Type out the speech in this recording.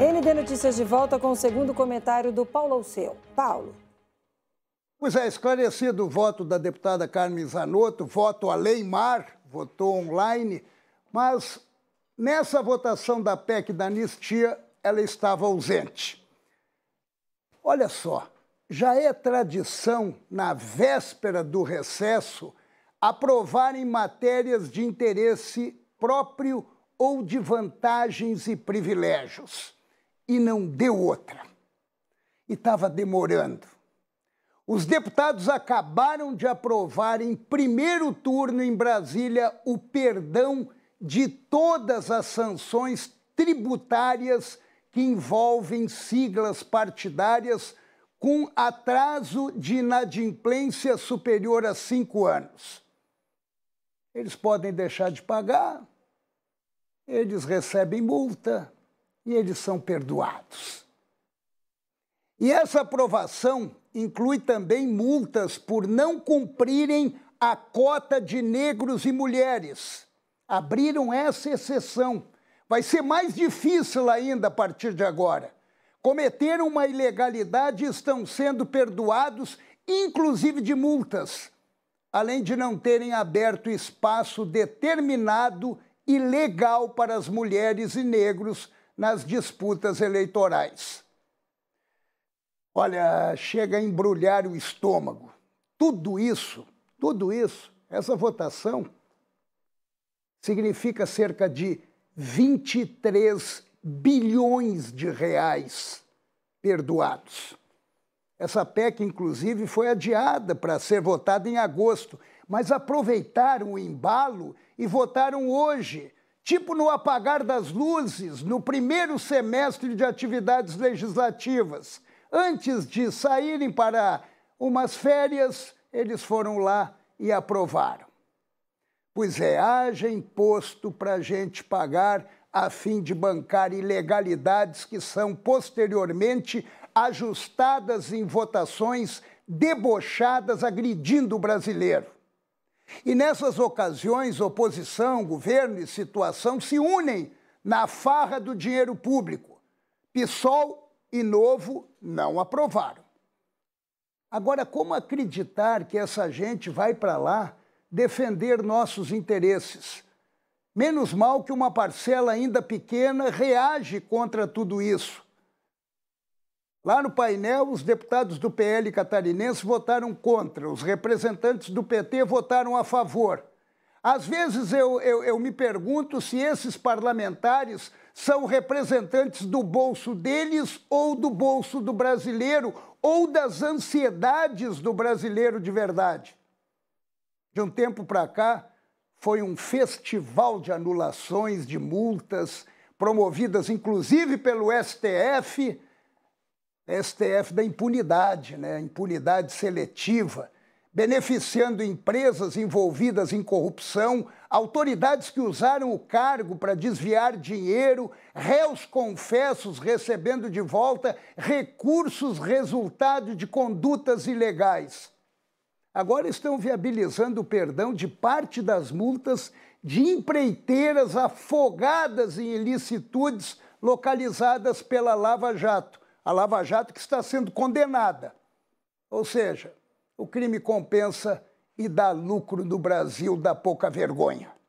ND Notícias de volta com o segundo comentário do Paulo Alceu. Paulo. Pois é, esclarecido o voto da deputada Carmen Zanotto, voto além mar, votou online, mas nessa votação da PEC da anistia, ela estava ausente. Olha só, já é tradição, na véspera do recesso, aprovarem matérias de interesse próprio ou de vantagens e privilégios e não deu outra. E estava demorando. Os deputados acabaram de aprovar em primeiro turno em Brasília o perdão de todas as sanções tributárias que envolvem siglas partidárias com atraso de inadimplência superior a cinco anos. Eles podem deixar de pagar, eles recebem multa, e eles são perdoados. E essa aprovação inclui também multas por não cumprirem a cota de negros e mulheres. Abriram essa exceção. Vai ser mais difícil ainda a partir de agora. Cometeram uma ilegalidade e estão sendo perdoados, inclusive de multas, além de não terem aberto espaço determinado e legal para as mulheres e negros nas disputas eleitorais. Olha, chega a embrulhar o estômago. Tudo isso, tudo isso, essa votação significa cerca de 23 bilhões de reais perdoados. Essa PEC, inclusive, foi adiada para ser votada em agosto, mas aproveitaram o embalo e votaram hoje tipo no apagar das luzes, no primeiro semestre de atividades legislativas. Antes de saírem para umas férias, eles foram lá e aprovaram. Pois é, haja imposto para a gente pagar a fim de bancar ilegalidades que são posteriormente ajustadas em votações debochadas agredindo o brasileiro. E nessas ocasiões, oposição, governo e situação se unem na farra do dinheiro público. PSOL e Novo não aprovaram. Agora, como acreditar que essa gente vai para lá defender nossos interesses? Menos mal que uma parcela ainda pequena reage contra tudo isso Lá no painel, os deputados do PL catarinense votaram contra, os representantes do PT votaram a favor. Às vezes eu, eu, eu, me pergunto se esses parlamentares são representantes do bolso deles ou do bolso do brasileiro ou das ansiedades do brasileiro de verdade. De um tempo para cá, foi um festival de anulações de multas, promovidas inclusive pelo STF STF da impunidade, né? impunidade seletiva, beneficiando empresas envolvidas em corrupção, autoridades que usaram o cargo para desviar dinheiro, réus confessos recebendo de volta recursos resultado de condutas ilegais. Agora estão viabilizando o perdão de parte das multas de empreiteiras afogadas em ilicitudes localizadas pela Lava Jato a Lava Jato, que está sendo condenada. Ou seja, o crime compensa e dá lucro no Brasil da pouca vergonha.